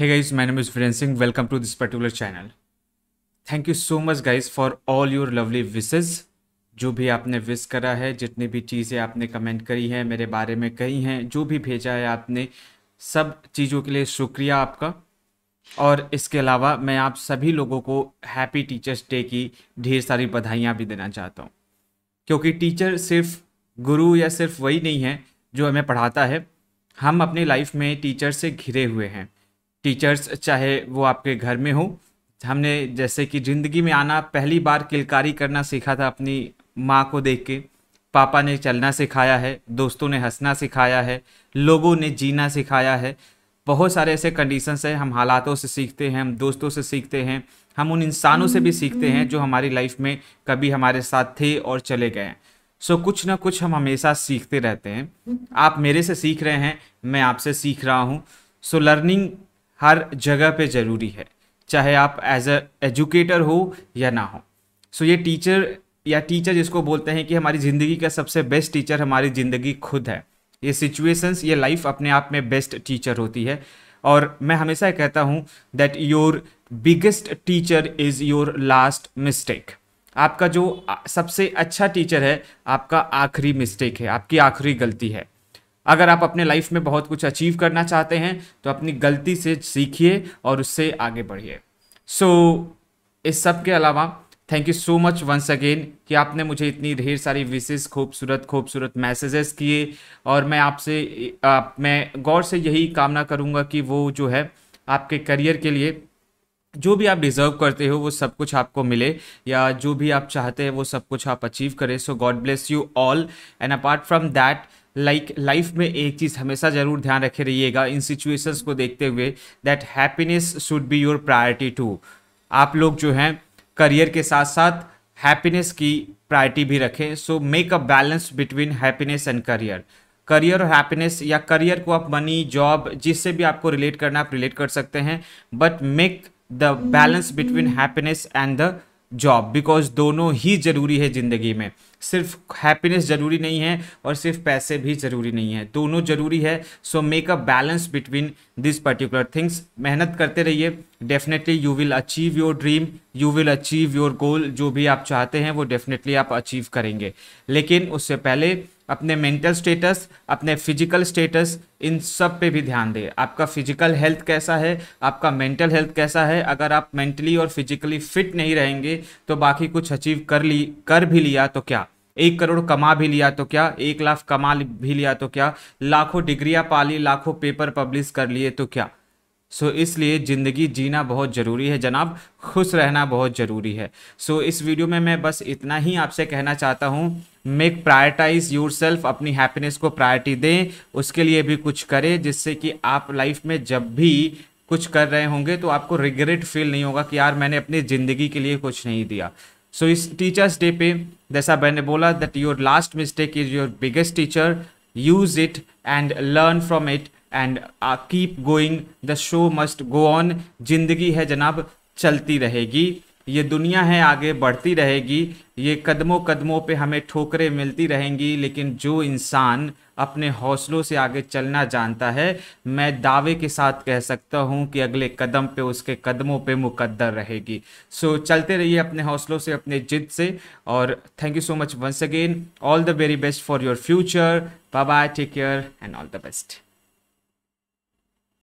Hey guys, my name is Viren Singh. Welcome to this particular channel. Thank you so much guys for all your lovely wishes. जो भी आपने wish करा है जितनी भी चीज़ें आपने कमेंट करी है मेरे बारे में कही हैं जो भी भेजा है आपने सब चीज़ों के लिए शुक्रिया आपका और इसके अलावा मैं आप सभी लोगों को हैप्पी टीचर्स डे की ढेर सारी बधाइयाँ भी देना चाहता हूँ क्योंकि टीचर सिर्फ गुरु या सिर्फ वही नहीं है जो हमें पढ़ाता है हम अपनी लाइफ में टीचर से घिरे हुए हैं टीचर्स चाहे वो आपके घर में हो हमने जैसे कि ज़िंदगी में आना पहली बार किलकारी करना सीखा था अपनी माँ को देख के पापा ने चलना सिखाया है दोस्तों ने हंसना सिखाया है लोगों ने जीना सिखाया है बहुत सारे ऐसे कंडीशंस हैं हम हालातों से सीखते हैं हम दोस्तों से सीखते हैं हम उन इंसानों से भी हम्म, सीखते हैं हम्म। जो हमारी लाइफ में कभी हमारे साथ थे और चले गए हैं सो कुछ ना कुछ हम हमेशा सीखते रहते हैं हम्म। आप मेरे से सीख रहे हैं मैं आपसे सीख रहा हूँ सो लर्निंग हर जगह पे ज़रूरी है चाहे आप एज अ एजुकेटर हो या ना हो सो so ये टीचर या टीचर जिसको बोलते हैं कि हमारी ज़िंदगी का सबसे बेस्ट टीचर हमारी ज़िंदगी खुद है ये सिचुएशंस ये लाइफ अपने आप में बेस्ट टीचर होती है और मैं हमेशा कहता हूँ that your biggest teacher is your last mistake आपका जो सबसे अच्छा टीचर है आपका आखिरी मिस्टेक है आपकी आखिरी गलती है अगर आप अपने लाइफ में बहुत कुछ अचीव करना चाहते हैं तो अपनी गलती से सीखिए और उससे आगे बढ़िए सो so, इस सब के अलावा thank you so much once again कि आपने मुझे इतनी ढेर सारी विशेष खूबसूरत खूबसूरत मैसेजेस किए और मैं आपसे आप, मैं गौर से यही कामना करूँगा कि वो जो है आपके करियर के लिए जो भी आप डिज़र्व करते हो वो सब कुछ आपको मिले या जो भी आप चाहते हैं वो सब कुछ आप अचीव करें so god bless you all and apart from that like life में एक चीज़ हमेशा ज़रूर ध्यान रखे रहिएगा इन सिचुएशंस को देखते हुए that happiness should be your priority too आप लोग जो हैं करियर के साथ साथ हैप्पीनेस की प्रायोरिटी भी रखें so make a balance between happiness and career career और हैप्पीनेस या करियर को आप मनी जॉब जिससे भी आपको रिलेट करना आप रिलेट कर सकते हैं but make the balance between happiness and the job because दोनों ही ज़रूरी है ज़िंदगी में सिर्फ हैप्पीनेस ज़रूरी नहीं है और सिर्फ पैसे भी ज़रूरी नहीं है दोनों ज़रूरी है so make a balance between this particular things मेहनत करते रहिए definitely you will achieve your dream you will achieve your goal जो भी आप चाहते हैं वो डेफिनेटली आप अचीव करेंगे लेकिन उससे पहले अपने मेंटल स्टेटस अपने फिजिकल स्टेटस इन सब पे भी ध्यान दें आपका फिजिकल हेल्थ कैसा है आपका मेंटल हेल्थ कैसा है अगर आप मेंटली और फिजिकली फिट नहीं रहेंगे तो बाकी कुछ अचीव कर ली कर भी लिया तो क्या एक करोड़ कमा भी लिया तो क्या एक लाख कमा भी लिया तो क्या लाखों डिग्रियाँ पा ली लाखों पेपर पब्लिश कर लिए तो क्या सो so, इसलिए ज़िंदगी जीना बहुत ज़रूरी है जनाब खुश रहना बहुत ज़रूरी है सो so, इस वीडियो में मैं बस इतना ही आपसे कहना चाहता हूँ मेक प्रायरटाइज योर सेल्फ अपनी हैप्पीनेस को प्रायोरिटी दें उसके लिए भी कुछ करें जिससे कि आप लाइफ में जब भी कुछ कर रहे होंगे तो आपको रिग्रेट फील नहीं होगा कि यार मैंने अपनी ज़िंदगी के लिए कुछ नहीं दिया सो so, इस टीचर्स डे पे जैसा मैंने बोला that your last mistake is your biggest teacher use it and learn from it and keep going the show must go on जिंदगी है जनाब चलती रहेगी ये दुनिया है आगे बढ़ती रहेगी ये कदमों कदमों पे हमें ठोकरें मिलती रहेंगी लेकिन जो इंसान अपने हौसलों से आगे चलना जानता है मैं दावे के साथ कह सकता हूँ कि अगले कदम पे उसके कदमों पे मुकद्दर रहेगी सो so, चलते रहिए अपने हौसलों से अपने जिद से और thank you so much once again all the very best for your future bye bye take care and all the best